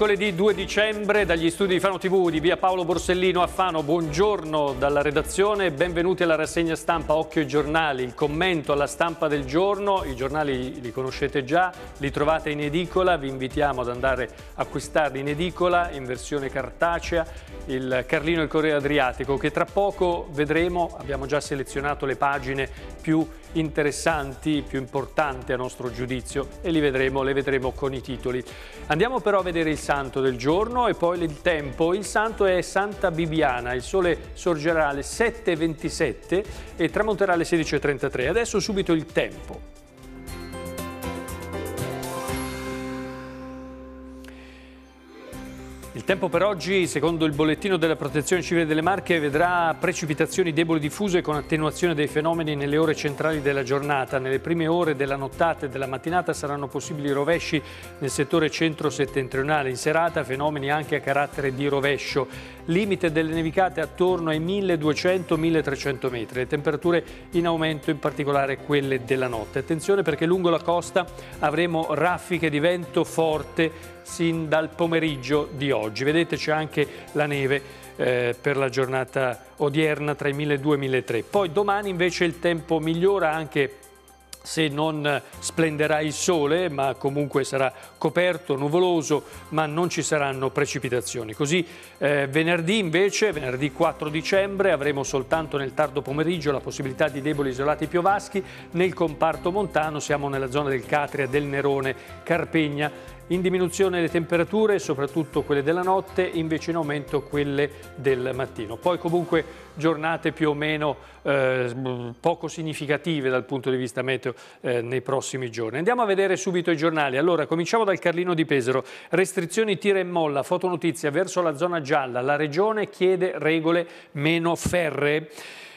Mercoledì 2 dicembre dagli studi di Fano TV di via Paolo Borsellino a Fano. Buongiorno dalla redazione, benvenuti alla rassegna stampa Occhio e giornali, il commento alla stampa del giorno. I giornali li conoscete già, li trovate in edicola, vi invitiamo ad andare a acquistarli in edicola in versione cartacea, il Carlino e il Corriere Adriatico che tra poco vedremo, abbiamo già selezionato le pagine più importanti interessanti, più importanti a nostro giudizio e li vedremo, le vedremo con i titoli. Andiamo però a vedere il santo del giorno e poi il tempo. Il santo è Santa Bibiana, il sole sorgerà alle 7.27 e tramonterà alle 16.33. Adesso subito il tempo. Tempo per oggi, secondo il bollettino della Protezione Civile delle Marche, vedrà precipitazioni deboli diffuse con attenuazione dei fenomeni nelle ore centrali della giornata. Nelle prime ore della nottata e della mattinata saranno possibili rovesci nel settore centro-settentrionale. In serata fenomeni anche a carattere di rovescio. Limite delle nevicate attorno ai 1200-1300 metri. Le temperature in aumento, in particolare quelle della notte. Attenzione perché lungo la costa avremo raffiche di vento forte sin dal pomeriggio di oggi. Vedete c'è anche la neve eh, per la giornata odierna tra i 1.200 e i 1.300. Poi domani invece il tempo migliora anche se non splenderà il sole, ma comunque sarà coperto, nuvoloso, ma non ci saranno precipitazioni. Così eh, venerdì invece, venerdì 4 dicembre, avremo soltanto nel tardo pomeriggio la possibilità di deboli isolati piovaschi. Nel comparto montano siamo nella zona del Catria, del Nerone, Carpegna in diminuzione le temperature, soprattutto quelle della notte, invece in aumento quelle del mattino. Poi comunque giornate più o meno eh, poco significative dal punto di vista meteo eh, nei prossimi giorni. Andiamo a vedere subito i giornali. Allora, cominciamo dal Carlino di Pesaro. Restrizioni tira e molla, fotonotizia verso la zona gialla. La regione chiede regole meno ferre.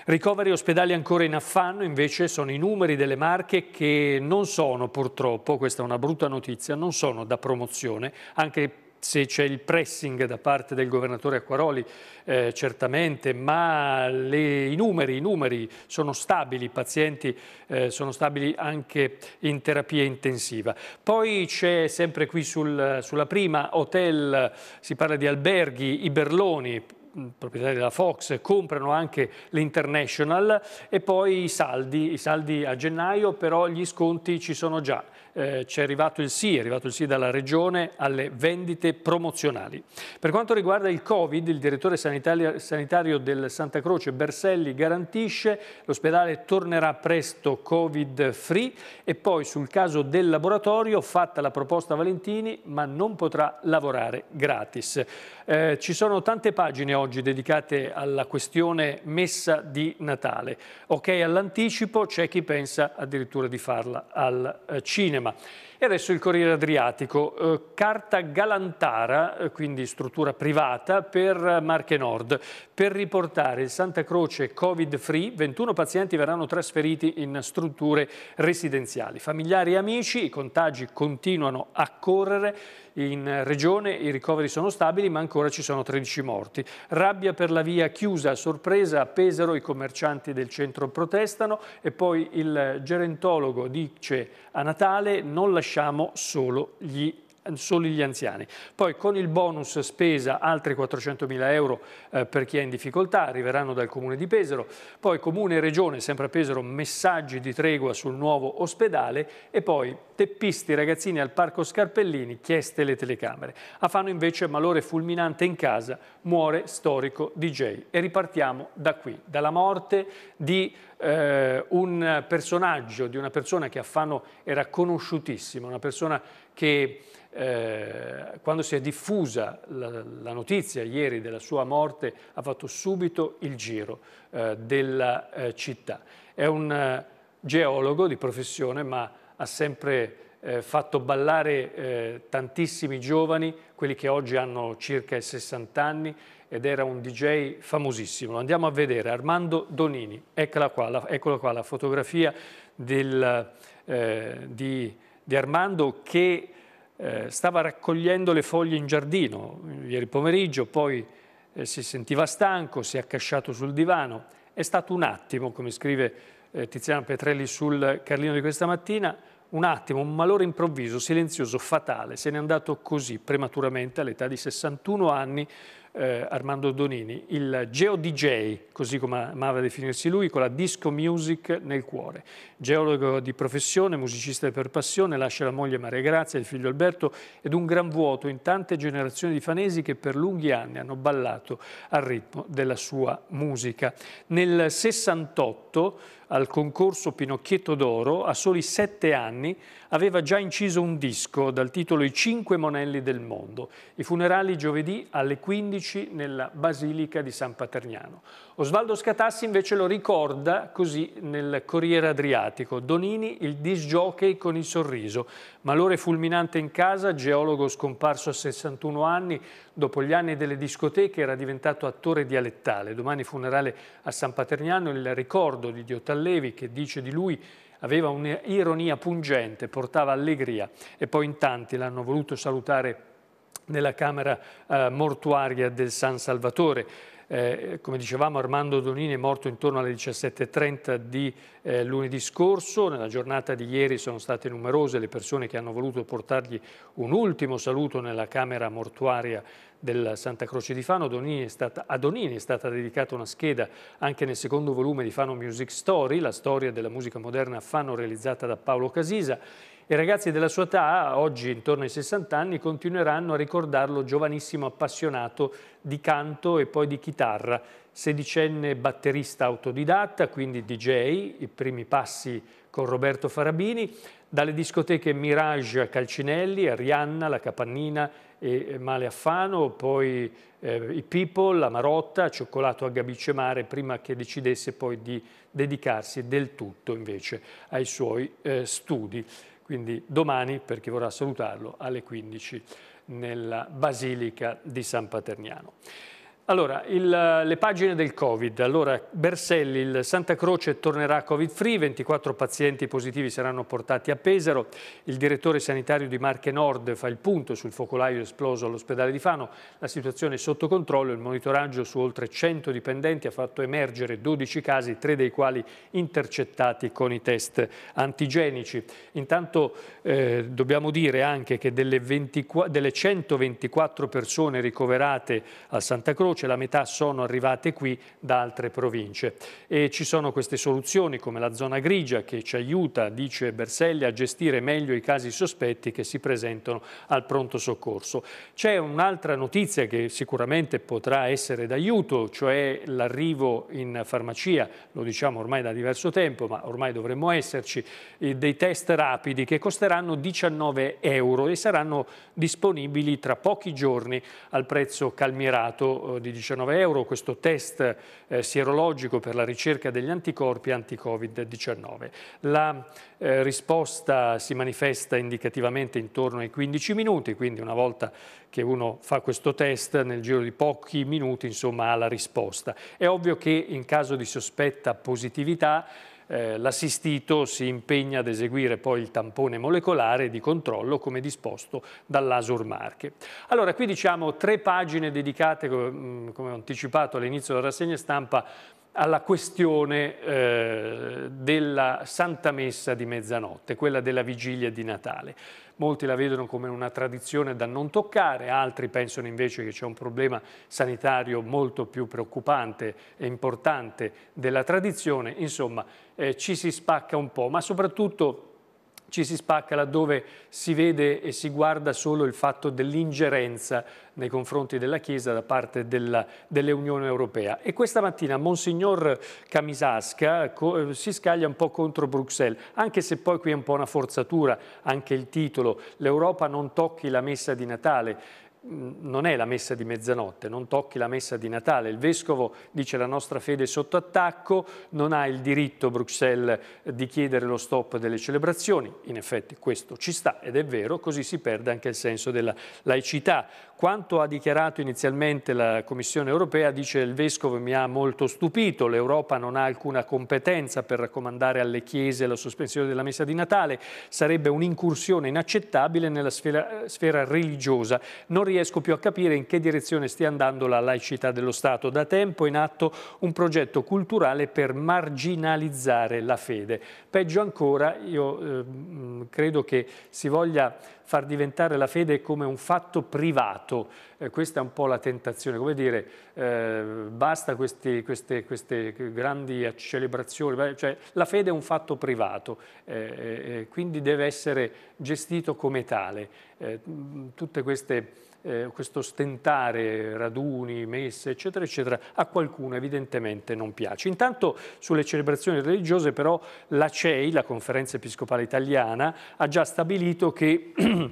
Ricoveri ospedali ancora in affanno invece sono i numeri delle marche che non sono purtroppo, questa è una brutta notizia, non sono da promozione, anche se c'è il pressing da parte del governatore Acquaroli, eh, certamente, ma le, i, numeri, i, numeri, sono stabili, i pazienti eh, sono stabili anche in terapia intensiva. Poi c'è sempre qui sul, sulla prima hotel, si parla di alberghi, i berloni, Mm, proprietari della Fox comprano anche l'International e poi i saldi, i saldi a gennaio, però gli sconti ci sono già. Eh, c'è arrivato il sì, è arrivato il sì dalla Regione alle vendite promozionali. Per quanto riguarda il Covid, il direttore sanitario, sanitario del Santa Croce Berselli garantisce l'ospedale tornerà presto Covid free e poi sul caso del laboratorio fatta la proposta a Valentini ma non potrà lavorare gratis. Eh, ci sono tante pagine oggi dedicate alla questione messa di Natale. Ok all'anticipo, c'è chi pensa addirittura di farla al eh, cinema. E adesso il Corriere Adriatico, eh, carta Galantara, eh, quindi struttura privata per Marche Nord, per riportare il Santa Croce Covid free, 21 pazienti verranno trasferiti in strutture residenziali. Familiari e amici, i contagi continuano a correre, in regione i ricoveri sono stabili ma ancora ci sono 13 morti. Rabbia per la via chiusa, sorpresa a Pesaro i commercianti del centro protestano e poi il gerentologo dice a Natale non lasciamo solo gli soli gli anziani. Poi con il bonus spesa altri 400 mila euro eh, per chi è in difficoltà, arriveranno dal Comune di Pesaro, poi Comune e Regione, sempre a Pesaro, messaggi di tregua sul nuovo ospedale e poi teppisti ragazzini al Parco Scarpellini, chieste le telecamere. A Fano invece malore fulminante in casa, muore storico DJ. E ripartiamo da qui, dalla morte di eh, un personaggio, di una persona che a Fano era conosciutissima, una persona che eh, quando si è diffusa la, la, notizia ieri della sua morte ha fatto subito il giro eh, della eh, città. È un eh, geologo di professione ma ha sempre eh, fatto ballare eh, tantissimi giovani, quelli che oggi hanno circa i 60 anni ed era un DJ famosissimo. Andiamo a vedere Armando Donini, eccola qua, la, eccola qua la fotografia del, di di Armando che eh, stava raccogliendo le foglie in giardino ieri pomeriggio, poi eh, si sentiva stanco, si è accasciato sul divano. È stato un attimo, come scrive eh, Tiziano Petrelli sul Carlino di questa mattina, un attimo, un malore improvviso, silenzioso, fatale. Se n'è andato così prematuramente all'età di 61 anni eh, Armando Donini, il Geo DJ, così come amava definirsi lui, con la disco music nel cuore. Geologo di professione, musicista per passione, lascia la moglie Maria Grazia, il figlio Alberto ed un gran vuoto in tante generazioni di fanesi che per lunghi anni hanno ballato al ritmo della sua musica. Nel 68 al concorso Pinocchietto d'Oro, a soli sette anni, aveva già inciso un disco dal titolo I cinque monelli del mondo. I funerali giovedì alle 15 nella Basilica di San Paterniano. Osvaldo Scatassi invece lo ricorda così nel Corriere Adriatico. Donini il disjockey con il sorriso. Malore fulminante in casa, geologo scomparso a 61 anni, dopo gli anni delle discoteche era diventato attore dialettale. Domani funerale a San Paterniano, il ricordo di Diotalè Levi che dice di lui aveva un'ironia pungente, portava allegria e poi in tanti l'hanno voluto salutare nella camera eh, mortuaria del San Salvatore. Eh, come dicevamo Armando Donini è morto intorno alle 17.30 di eh, lunedì scorso, nella giornata di ieri sono state numerose le persone che hanno voluto portargli un ultimo saluto nella camera mortuaria della Santa Croce di Fano. Donini stata, a Donini è stata dedicata una scheda anche nel secondo volume di Fano Music Story, la storia della musica moderna a Fano realizzata da Paolo Casisa. I ragazzi della sua età, oggi intorno ai 60 anni, continueranno a ricordarlo giovanissimo appassionato di canto e poi di chitarra sedicenne batterista autodidatta, quindi DJ, i primi passi con Roberto Farabini, dalle discoteche Mirage a Calcinelli, Arianna, La Capannina e eh, Male Affano, poi eh, i People, la Marotta, Cioccolato a Gabicemare, prima che decidesse poi di dedicarsi del tutto invece ai suoi eh, studi. Quindi domani, per chi vorrà salutarlo, alle 15 nella Basilica di San Paterniano. Allora, il, eh, le pagine del Covid. Allora, Berselli, il Santa Croce tornerà Covid free, 24 pazienti positivi saranno portati a Pesaro. Il direttore sanitario di Marche Nord fa il punto sul focolaio esploso all'ospedale di Fano. La situazione è sotto controllo, il monitoraggio su oltre 100 dipendenti ha fatto emergere 12 casi, tre dei quali intercettati con i test antigenici. Intanto eh, dobbiamo dire anche che delle, 20, delle 124 persone ricoverate al Santa Croce croce, la metà sono arrivate qui da altre province. E ci sono queste soluzioni come la zona grigia che ci aiuta, dice Berselli, a gestire meglio i casi sospetti che si presentano al pronto soccorso. C'è un'altra notizia che sicuramente potrà essere d'aiuto, cioè l'arrivo in farmacia, lo diciamo ormai da diverso tempo, ma ormai dovremmo esserci, eh, dei test rapidi che costeranno 19 euro e saranno disponibili tra pochi giorni al prezzo calmirato eh, di 19 euro questo test eh, sierologico per la ricerca degli anticorpi anti-Covid-19. La eh, risposta si manifesta indicativamente intorno ai 15 minuti, quindi una volta che uno fa questo test nel giro di pochi minuti insomma, ha la risposta. È ovvio che in caso di sospetta positività eh, l'assistito si impegna ad eseguire poi il tampone molecolare di controllo come disposto dall'Asur Marche. Allora qui diciamo tre pagine dedicate, come, mm, come ho anticipato all'inizio della rassegna stampa, alla questione eh, della Santa Messa di mezzanotte, quella della vigilia di Natale molti la vedono come una tradizione da non toccare, altri pensano invece che c'è un problema sanitario molto più preoccupante e importante della tradizione, insomma eh, ci si spacca un po', ma soprattutto ci si spacca laddove si vede e si guarda solo il fatto dell'ingerenza nei confronti della Chiesa da parte dell'Unione dell Europea. E questa mattina Monsignor Camisasca eh, si scaglia un po' contro Bruxelles, anche se poi qui è un po' una forzatura, anche il titolo, l'Europa non tocchi la messa di Natale non è la messa di mezzanotte, non tocchi la messa di Natale. Il Vescovo dice la nostra fede è sotto attacco, non ha il diritto Bruxelles di chiedere lo stop delle celebrazioni. In effetti questo ci sta ed è vero, così si perde anche il senso della laicità. Quanto ha dichiarato inizialmente la Commissione europea, dice il Vescovo, mi ha molto stupito, l'Europa non ha alcuna competenza per raccomandare alle Chiese la sospensione della Messa di Natale, sarebbe un'incursione inaccettabile nella sfera, sfera, religiosa. Non riesco più a capire in che direzione stia andando la laicità dello Stato. Da tempo è in atto un progetto culturale per marginalizzare la fede. Peggio ancora, io eh, credo che si voglia far diventare la fede come un fatto privato. Eh, questa è un po' la tentazione, come dire, eh, basta questi, queste, queste, grandi celebrazioni, cioè, la fede è un fatto privato, eh, eh quindi deve essere gestito come tale. Eh, tutte queste eh, questo stentare raduni, messe, eccetera, eccetera, a qualcuno evidentemente non piace. Intanto sulle celebrazioni religiose però la CEI, la Conferenza Episcopale Italiana, ha già stabilito che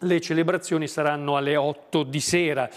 le celebrazioni saranno alle 8 di sera.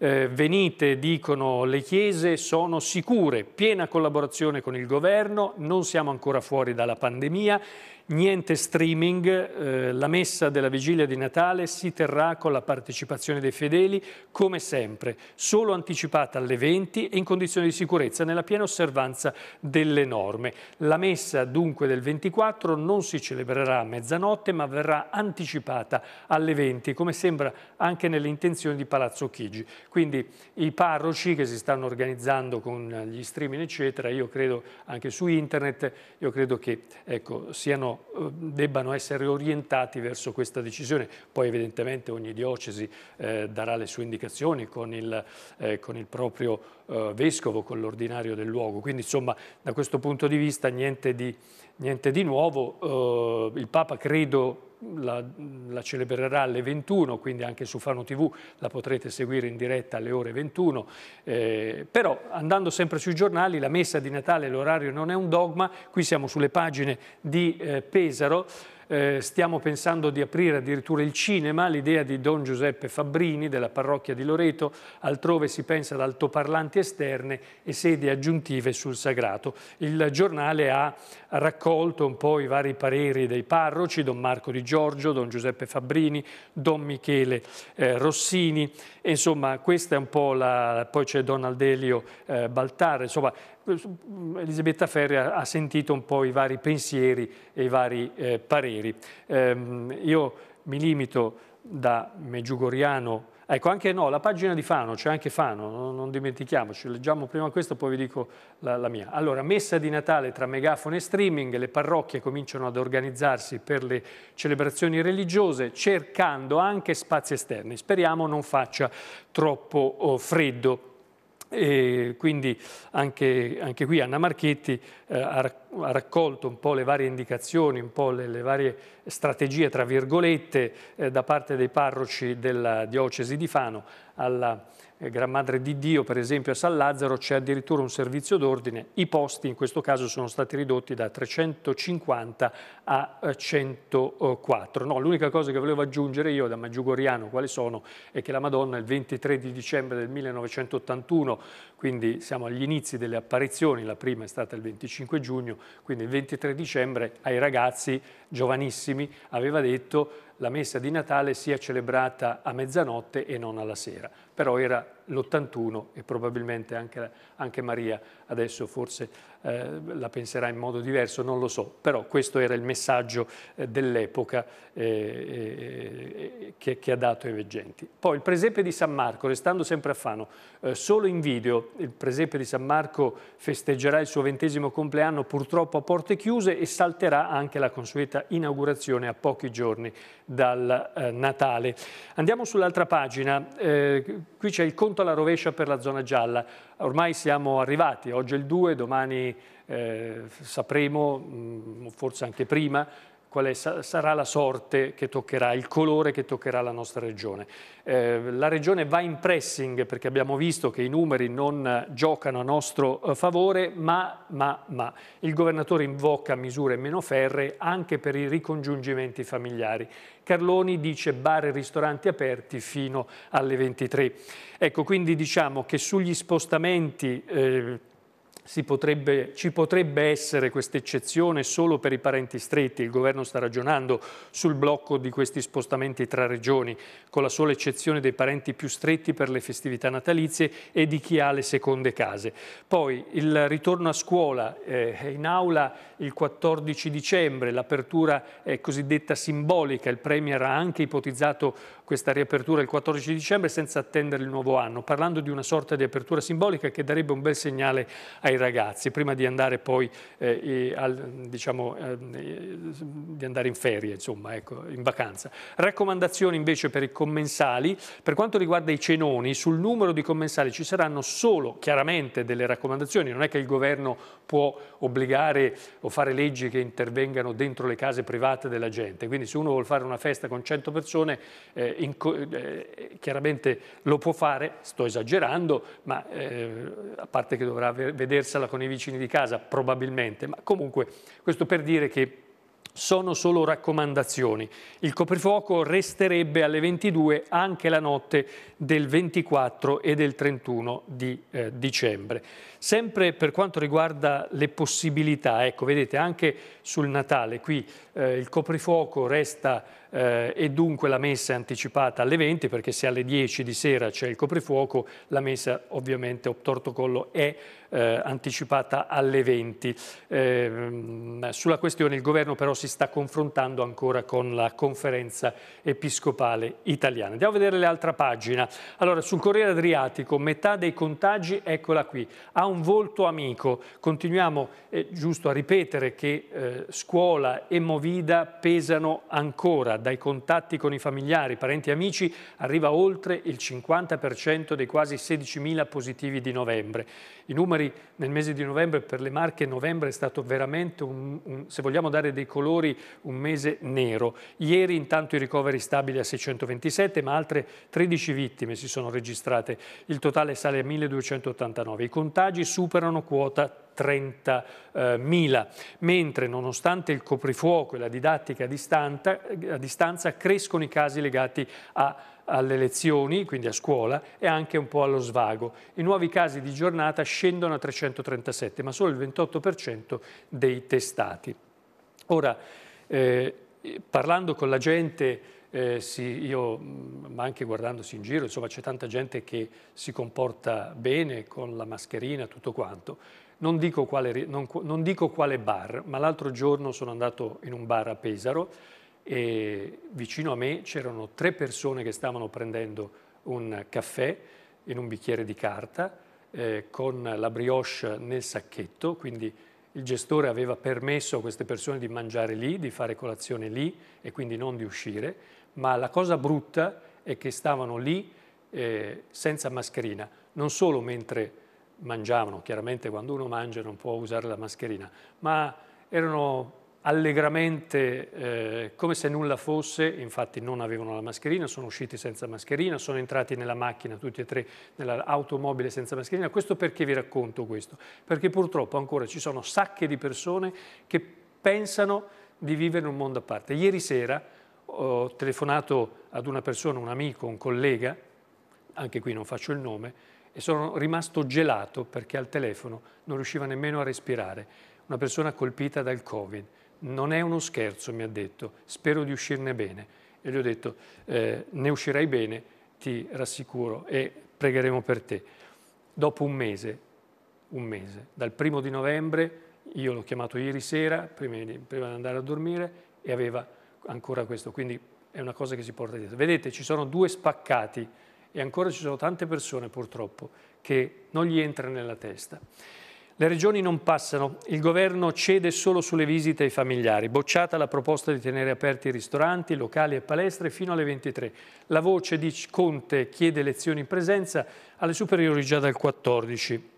Eh, venite, dicono le chiese, sono sicure, piena collaborazione con il governo, non siamo ancora fuori dalla pandemia niente streaming, eh, la messa della vigilia di Natale si terrà con la partecipazione dei fedeli come sempre, solo anticipata alle 20 e in condizioni di sicurezza nella piena osservanza delle norme. La messa dunque del 24 non si celebrerà a mezzanotte ma verrà anticipata alle 20 come sembra anche nelle intenzioni di Palazzo Chigi. Quindi i parroci che si stanno organizzando con gli streaming eccetera, io credo anche su internet, io credo che ecco, siano eh, debbano essere orientati verso questa decisione. Poi evidentemente ogni diocesi eh, darà le sue indicazioni con il, eh, con il proprio eh, vescovo, con l'ordinario del luogo. Quindi insomma da questo punto di vista niente di, niente di nuovo. Eh, il Papa credo la, la, celebrerà alle 21, quindi anche su Fano TV la potrete seguire in diretta alle ore 21, eh, però andando sempre sui giornali la messa di Natale l'orario non è un dogma, qui siamo sulle pagine di eh, Pesaro, eh, stiamo pensando di aprire addirittura il cinema, l'idea di Don Giuseppe Fabbrini della parrocchia di Loreto, altrove si pensa ad altoparlanti esterne e sedi aggiuntive sul sagrato. Il giornale ha raccolto un po' i vari pareri dei parroci, Don Marco Di Giorgio, Don Giuseppe Fabbrini, Don Michele eh, Rossini, e insomma questa è un po' la... poi c'è Don Aldelio eh, Baltare, insomma Elisabetta Ferri ha, sentito un po' i vari pensieri e i vari eh, pareri. Ehm, io mi limito da Meggiugoriano, ecco anche no, la pagina di Fano, c'è anche Fano, non, non, dimentichiamoci, leggiamo prima questo poi vi dico la, la mia. Allora, messa di Natale tra megafono e streaming, le parrocchie cominciano ad organizzarsi per le celebrazioni religiose cercando anche spazi esterni, speriamo non faccia troppo oh, freddo. E quindi anche, anche qui Anna Marchetti eh, ha ha raccolto un po' le varie indicazioni, un po' le, le varie strategie, tra virgolette, eh, da parte dei parroci della diocesi di Fano. Alla eh, Gran Madre di Dio, per esempio, a San Lazzaro c'è addirittura un servizio d'ordine. I posti in questo caso sono stati ridotti da 350 a 104. Eh, no, l'unica cosa che volevo aggiungere io da Maggiugoriano, quale sono, è che la Madonna il 23 di dicembre del 1981, quindi siamo agli inizi delle apparizioni, la prima è stata il 25 giugno, quindi il 23 dicembre ai ragazzi giovanissimi aveva detto la messa di Natale sia celebrata a mezzanotte e non alla sera. Però era l'81 e probabilmente anche, anche Maria adesso forse eh, la penserà in modo diverso, non lo so, però questo era il messaggio eh, dell'epoca eh, eh che, che, ha dato ai veggenti. Poi il presepe di San Marco, restando sempre a Fano, eh, solo in video, il presepe di San Marco festeggerà il suo ventesimo compleanno purtroppo a porte chiuse e salterà anche la consueta inaugurazione a pochi giorni dal eh, Natale. Andiamo sull'altra pagina, eh, qui c'è il conto alla rovescia per la zona gialla, ormai siamo arrivati, oggi è il 2, domani eh, sapremo, mh, mm, forse anche prima, quale sarà la sorte che toccherà, il colore che toccherà la nostra regione. Eh, la regione va in pressing perché abbiamo visto che i numeri non giocano a nostro eh, favore, ma, ma, ma il governatore invoca misure meno ferre anche per i ricongiungimenti familiari. Carloni dice bar e ristoranti aperti fino alle 23. Ecco, quindi diciamo che sugli spostamenti eh, potrebbe, ci potrebbe essere questa eccezione solo per i parenti stretti, il governo sta ragionando sul blocco di questi spostamenti tra regioni, con la sola eccezione dei parenti più stretti per le festività natalizie e di chi ha le seconde case. Poi il ritorno a scuola, eh, in aula il 14 dicembre, l'apertura è eh, cosiddetta simbolica, il Premier ha anche ipotizzato questa riapertura il 14 dicembre senza attendere il nuovo anno, parlando di una sorta di apertura simbolica che darebbe un bel segnale ai ragazzi prima di andare poi eh, al, diciamo, eh, di andare in ferie, insomma, ecco, in vacanza. Raccomandazioni invece per i commensali, per quanto riguarda i cenoni, sul numero di commensali ci saranno solo chiaramente delle raccomandazioni, non è che il governo può obbligare o fare leggi che intervengano dentro le case private della gente, quindi se uno vuole fare una festa con 100 persone eh, in, eh, chiaramente lo può fare, sto esagerando, ma eh, a parte che dovrà vedersela con i vicini di casa probabilmente, ma comunque questo per dire che sono solo raccomandazioni. Il coprifuoco resterebbe alle 22 anche la notte del 24 e del 31 di eh, dicembre. Sempre per quanto riguarda le possibilità, ecco, vedete anche sul Natale qui eh, il coprifuoco resta eh, e dunque la messa è anticipata alle 20 perché se alle 10 di sera c'è il coprifuoco la messa ovviamente obtorto collo è eh, anticipata alle 20. Eh, sulla questione il governo però si sta confrontando ancora con la conferenza episcopale italiana. Andiamo a vedere l'altra pagina. Allora, sul Corriere Adriatico metà dei contagi, eccola qui, ha un volto amico. Continuiamo eh, giusto a ripetere che eh, scuola e Movida pesano ancora dai contatti con i familiari, parenti e amici arriva oltre il 50% dei quasi 16.000 positivi di novembre. I numeri nel mese di novembre per le Marche, novembre è stato veramente, un, un, se vogliamo dare dei colori, un mese nero. Ieri intanto i ricoveri stabili a 627, ma altre 13 vittime si sono registrate. Il totale sale a 1289. I contagi superano quota 30.000, eh, mentre nonostante il coprifuoco e la didattica a, distanza, eh, a distanza crescono i casi legati a alle lezioni, quindi a scuola, e anche un po' allo svago. I nuovi casi di giornata scendono a 337, ma solo il 28% dei testati. Ora, eh, parlando con la gente eh, sì, io, mm, ma anche guardandosi in giro, insomma c'è tanta gente che si comporta bene con la mascherina, tutto quanto. Non dico quale, non, non dico quale bar, ma l'altro giorno sono andato in un bar a Pesaro e vicino a me c'erano tre persone che stavano prendendo un caffè in un bicchiere di carta eh, con la brioche nel sacchetto, quindi il gestore aveva permesso a queste persone di mangiare lì, di fare colazione lì e quindi non di uscire ma la cosa brutta è che stavano lì eh, senza mascherina, non solo mentre mangiavano, chiaramente quando uno mangia non può usare la mascherina, ma erano allegramente eh, come se nulla fosse, infatti non avevano la mascherina, sono usciti senza mascherina, sono entrati nella macchina tutti e tre, nell'automobile senza mascherina. Questo perché vi racconto questo? Perché purtroppo ancora ci sono sacche di persone che pensano di vivere in un mondo a parte. Ieri sera ho telefonato ad una persona, un amico, un collega, anche qui non faccio il nome, e sono rimasto gelato perché al telefono non riusciva nemmeno a respirare. Una persona colpita dal Covid. Non è uno scherzo, mi ha detto, spero di uscirne bene. E gli ho detto, eh, ne uscirai bene, ti rassicuro, e pregheremo per te. Dopo un mese, un mese, dal primo di novembre, io l'ho chiamato ieri sera, prima di, prima di andare a dormire, e aveva ancora questo, quindi è una cosa che si porta dietro. Vedete, ci sono due spaccati e ancora ci sono tante persone purtroppo che non gli entra nella testa. Le regioni non passano, il governo cede solo sulle visite ai familiari, bocciata la proposta di tenere aperti i ristoranti, locali e palestre fino alle 23. La voce di Conte chiede lezioni in presenza alle superiori già dal 14.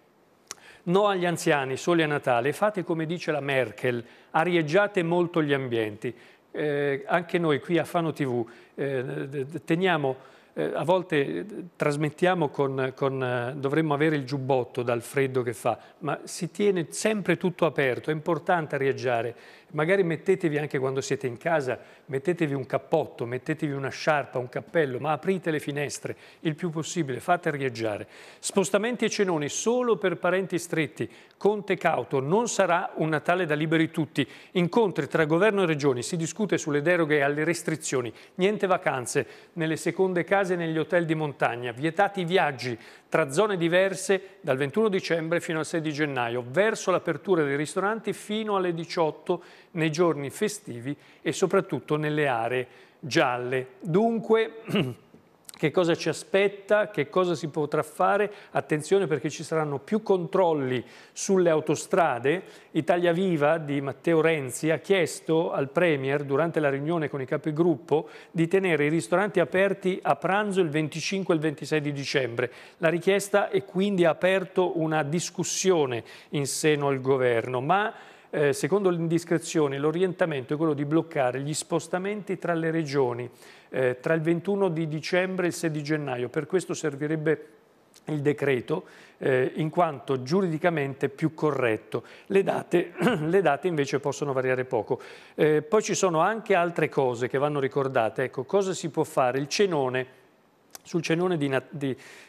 No agli anziani, soli a Natale, fate come dice la Merkel, arieggiate molto gli ambienti eh, anche noi qui a Fano TV eh, teniamo, eh, a volte eh, trasmettiamo con, con eh, dovremmo avere il giubbotto dal freddo che fa, ma si tiene sempre tutto aperto, è importante arieggiare Magari mettetevi anche quando siete in casa, mettetevi un cappotto, mettetevi una sciarpa, un cappello, ma aprite le finestre il più possibile, fate rieggiare. Spostamenti e cenoni solo per parenti stretti, conte cauto, non sarà un Natale da liberi tutti. Incontri tra governo e regioni, si discute sulle deroghe e alle restrizioni, niente vacanze nelle seconde case e negli hotel di montagna, vietati i viaggi, tra zone diverse dal 21 dicembre fino al 6 di gennaio, verso l'apertura dei ristoranti fino alle 18 nei giorni festivi e soprattutto nelle aree gialle. Dunque che cosa ci aspetta, che cosa si potrà fare. Attenzione perché ci saranno più controlli sulle autostrade. Italia Viva di Matteo Renzi ha chiesto al Premier durante la riunione con i capigruppo di tenere i ristoranti aperti a pranzo il 25 e il 26 di dicembre. La richiesta è quindi ha aperto una discussione in seno al governo, ma eh, secondo l'indiscrezione l'orientamento è quello di bloccare gli spostamenti tra le regioni eh, tra il 21 di dicembre e il 6 di gennaio. Per questo servirebbe il decreto eh, in quanto giuridicamente più corretto. Le date, le date invece possono variare poco. Eh, poi ci sono anche altre cose che vanno ricordate. Ecco, cosa si può fare? Il cenone sul cenone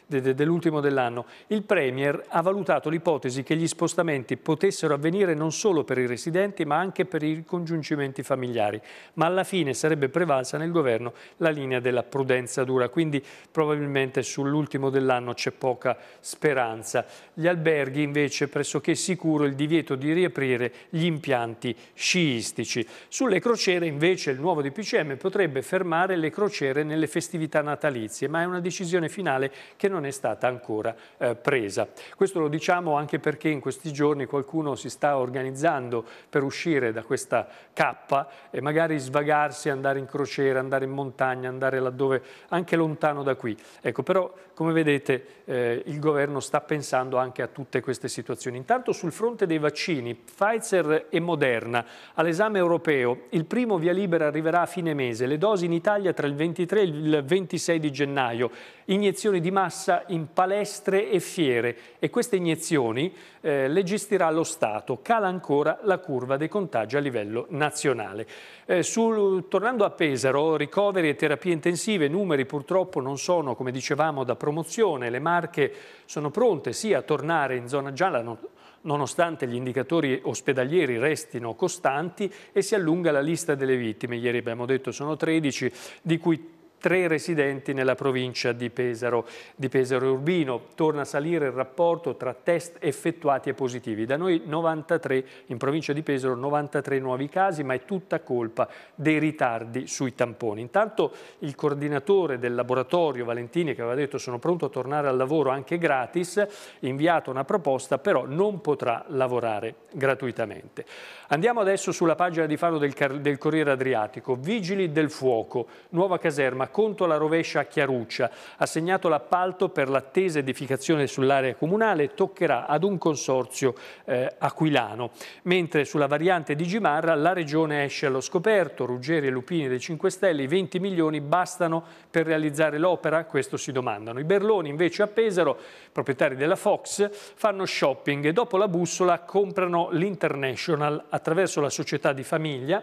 dell'ultimo dell'anno. Il Premier ha valutato l'ipotesi che gli spostamenti potessero avvenire non solo per i residenti ma anche per i congiungimenti familiari, ma alla fine sarebbe prevalsa nel governo la linea della prudenza dura, quindi probabilmente sull'ultimo dell'anno c'è poca speranza. Gli alberghi invece pressoché sicuro il divieto di riaprire gli impianti sciistici. Sulle crociere invece il nuovo DPCM potrebbe fermare le crociere nelle festività natalizie, ma è una decisione finale che non è stata ancora eh, presa. Questo lo diciamo anche perché in questi giorni qualcuno si sta organizzando per uscire da questa cappa e magari svagarsi, andare in crociera, andare in montagna, andare laddove, anche lontano da qui. Ecco, però come vedete eh, il governo sta pensando anche a tutte queste situazioni. Intanto sul fronte dei vaccini, Pfizer e Moderna, all'esame europeo, il primo via libera arriverà a fine mese, le dosi in Italia tra il 23 e il 26 di gennaio, iniezioni di massa in palestre e fiere e queste iniezioni eh, le gestirà lo Stato, cala ancora la curva dei contagi a livello nazionale. Eh, sul, tornando a Pesaro, ricoveri e terapie intensive, numeri purtroppo non sono, come dicevamo, da promuovere promozione, le Marche sono pronte sì a tornare in zona gialla, nonostante gli indicatori ospedalieri restino costanti e si allunga la lista delle vittime. Ieri abbiamo detto sono 13, di cui tre residenti nella provincia di Pesaro. Di Pesaro Urbino torna a salire il rapporto tra test effettuati e positivi. Da noi 93, in provincia di Pesaro 93 nuovi casi, ma è tutta colpa dei ritardi sui tamponi. Intanto il coordinatore del laboratorio Valentini, che aveva detto sono pronto a tornare al lavoro anche gratis, inviato una proposta, però non potrà lavorare gratuitamente. Andiamo adesso sulla pagina di Fano del, del Corriere Adriatico. Vigili del fuoco, nuova caserma conto alla rovescia a Chiaruccia, ha segnato l'appalto per l'attesa edificazione sull'area comunale e toccherà ad un consorzio eh, aquilano. Mentre sulla variante di Gimarra la regione esce allo scoperto, Ruggeri e Lupini dei 5 Stelle, i 20 milioni bastano per realizzare l'opera? Questo si domandano. I Berloni invece a Pesaro, proprietari della Fox, fanno shopping e dopo la bussola comprano l'International attraverso la società di famiglia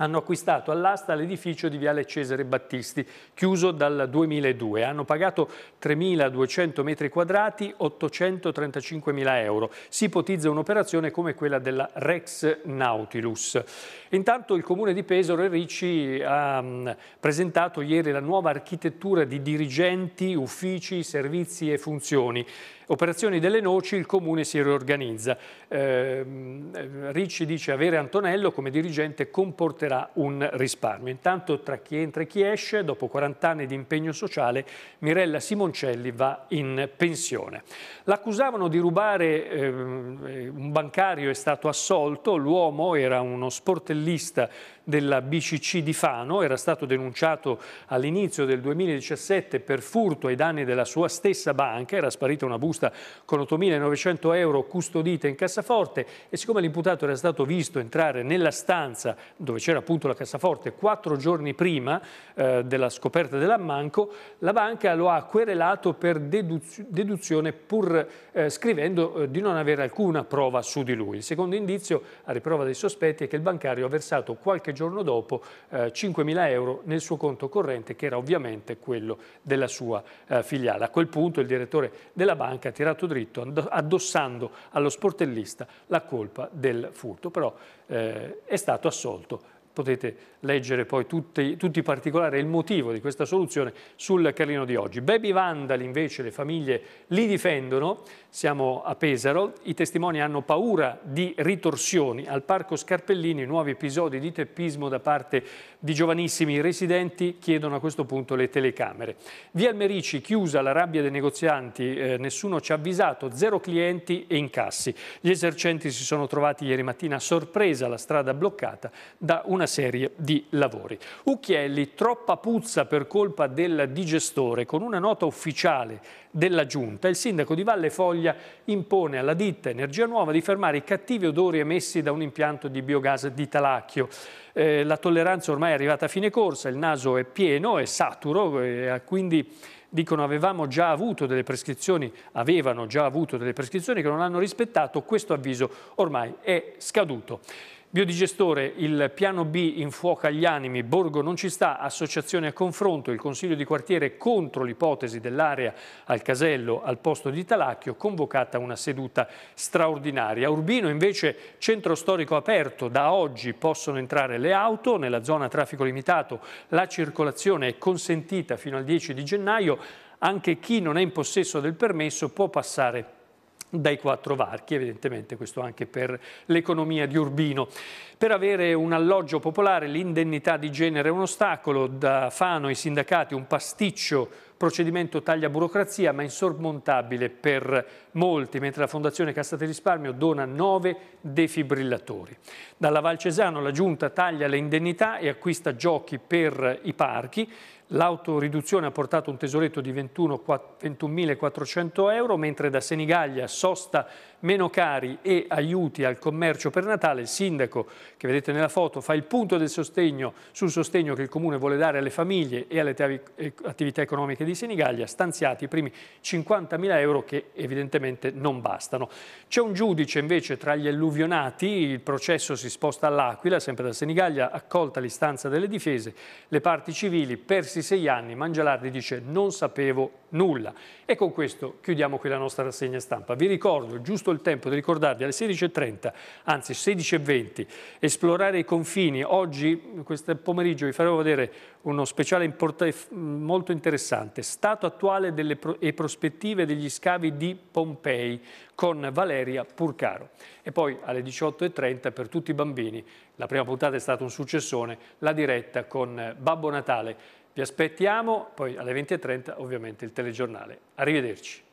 hanno acquistato all'asta l'edificio di Viale Cesare Battisti, chiuso dal 2002. Hanno pagato 3.200 metri quadrati, 835.000 euro. Si ipotizza un'operazione come quella della Rex Nautilus. Intanto il Comune di Pesaro e Ricci ha mm, presentato ieri la nuova architettura di dirigenti, uffici, servizi e funzioni operazioni delle noci il comune si riorganizza. Eh, Ricci dice avere Antonello come dirigente comporterà un risparmio. Intanto tra chi entra e chi esce, dopo 40 anni di impegno sociale, Mirella Simoncelli va in pensione. L'accusavano di rubare, eh, un bancario è stato assolto, l'uomo era uno sportellista della BCC di Fano, era stato denunciato all'inizio del 2017 per furto ai danni della sua stessa banca, era sparita una busta con 8.900 euro custodita in cassaforte e siccome l'imputato era stato visto entrare nella stanza dove c'era appunto la cassaforte quattro giorni prima eh, della scoperta dell'ammanco, la banca lo ha querelato per deduz deduzione pur eh, scrivendo eh, di non avere alcuna prova su di lui. Il secondo indizio a riprova dei sospetti è che il bancario ha versato qualche giorno dopo eh, 5.000 euro nel suo conto corrente che era ovviamente quello della sua eh, filiale. A quel punto il direttore della banca ha tirato dritto addossando allo sportellista la colpa del furto, però eh, è stato assolto potete leggere poi tutti, tutti i particolari e il motivo di questa soluzione sul Carlino di oggi. Baby Vandali invece le famiglie li difendono, siamo a Pesaro, i testimoni hanno paura di ritorsioni, al Parco Scarpellini nuovi episodi di teppismo da parte di giovanissimi residenti chiedono a questo punto le telecamere. Via Almerici chiusa la rabbia dei negozianti, eh, nessuno ci ha avvisato, zero clienti e incassi. Gli esercenti si sono trovati ieri mattina a sorpresa la strada bloccata da una serie di lavori. Ucchielli, troppa puzza per colpa del digestore. Con una nota ufficiale della Giunta, il sindaco di Valle Foglia impone alla ditta Energia Nuova di fermare i cattivi odori emessi da un impianto di biogas di Talacchio. Eh, la tolleranza ormai è arrivata a fine corsa, il naso è pieno, è saturo, eh, quindi dicono avevamo già avuto delle prescrizioni, avevano già avuto delle prescrizioni che non hanno rispettato, questo avviso ormai è scaduto. Biodigestore, il piano B infuoca gli animi, Borgo non ci sta, associazione a confronto, il consiglio di quartiere contro l'ipotesi dell'area al casello al posto di Talacchio, convocata una seduta straordinaria. Urbino invece centro storico aperto, da oggi possono entrare le auto, nella zona traffico limitato la circolazione è consentita fino al 10 di gennaio, anche chi non è in possesso del permesso può passare dai quattro varchi, evidentemente questo anche per l'economia di Urbino. Per avere un alloggio popolare l'indennità di genere è un ostacolo, da Fano i sindacati un pasticcio procedimento taglia burocrazia ma insormontabile per molti, mentre la Fondazione Cassate Risparmio dona 9 defibrillatori. Dalla Val Cesano la Giunta taglia le indennità e acquista giochi per i parchi, L'autoriduzione ha portato un tesoretto di 21.400 euro, mentre da Senigallia sosta meno cari e aiuti al commercio per Natale. Il sindaco, che vedete nella foto, fa il punto del sostegno sul sostegno che il Comune vuole dare alle famiglie e alle attività economiche di Senigallia, stanziati i primi 50.000 euro che evidentemente non bastano. C'è un giudice invece tra gli alluvionati, il processo si sposta all'Aquila, sempre da Senigallia, accolta l'istanza delle difese, le parti civili, persi sei anni, Mangialardi dice non sapevo nulla. E con questo chiudiamo qui la nostra rassegna stampa. Vi ricordo, giusto questo il tempo di ricordarvi alle 16.30, anzi 16.20, esplorare i confini. Oggi, questo pomeriggio, vi farò vedere uno speciale molto interessante, stato attuale pro e prospettive degli scavi di Pompei con Valeria Purcaro. E poi alle 18.30 per tutti i bambini, la prima puntata è stata un successone, la diretta con Babbo Natale. Vi aspettiamo, poi alle 20.30 ovviamente il telegiornale. Arrivederci.